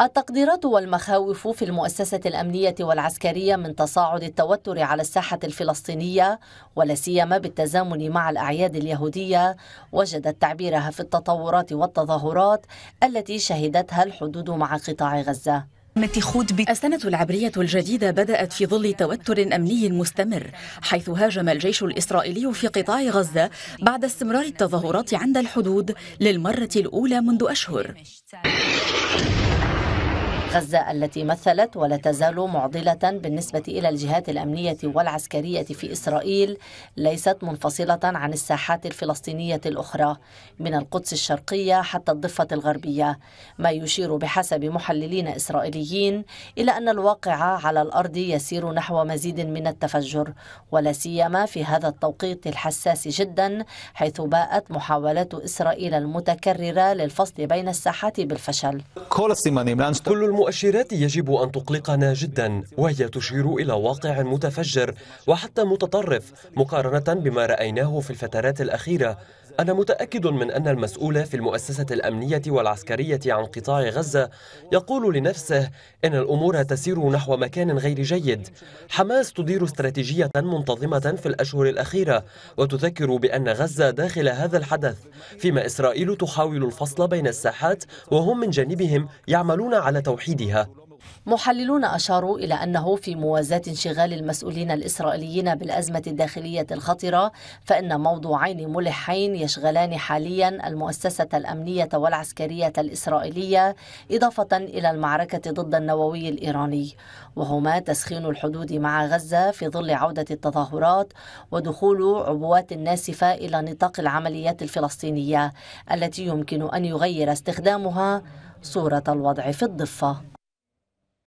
التقديرات والمخاوف في المؤسسة الأمنية والعسكرية من تصاعد التوتر على الساحة الفلسطينية ولا سيما بالتزامن مع الأعياد اليهودية وجدت تعبيرها في التطورات والتظاهرات التي شهدتها الحدود مع قطاع غزة. السنة العبرية الجديدة بدأت في ظل توتر أمني مستمر حيث هاجم الجيش الإسرائيلي في قطاع غزة بعد استمرار التظاهرات عند الحدود للمرة الأولى منذ أشهر غزة التي مثلت ولا تزال معضلة بالنسبة إلى الجهات الأمنية والعسكرية في إسرائيل ليست منفصلة عن الساحات الفلسطينية الأخرى من القدس الشرقية حتى الضفة الغربية ما يشير بحسب محللين إسرائيليين إلى أن الواقع على الأرض يسير نحو مزيد من التفجر ولا سيما في هذا التوقيت الحساس جدا حيث باءت محاولات إسرائيل المتكررة للفصل بين الساحات بالفشل كل المؤشرات يجب أن تقلقنا جدا وهي تشير إلى واقع متفجر وحتى متطرف مقارنة بما رأيناه في الفترات الأخيرة أنا متأكد من أن المسؤول في المؤسسة الأمنية والعسكرية عن قطاع غزة يقول لنفسه إن الأمور تسير نحو مكان غير جيد حماس تدير استراتيجية منتظمة في الأشهر الأخيرة وتذكر بأن غزة داخل هذا الحدث فيما إسرائيل تحاول الفصل بين الساحات وهم من جانبهم يعملون على توحيد تنفيذها محللون أشاروا إلى أنه في موازاة انشغال المسؤولين الإسرائيليين بالأزمة الداخلية الخطرة فإن موضوعين ملحين يشغلان حاليا المؤسسة الأمنية والعسكرية الإسرائيلية إضافة إلى المعركة ضد النووي الإيراني وهما تسخين الحدود مع غزة في ظل عودة التظاهرات ودخول عبوات ناسفة إلى نطاق العمليات الفلسطينية التي يمكن أن يغير استخدامها صورة الوضع في الضفة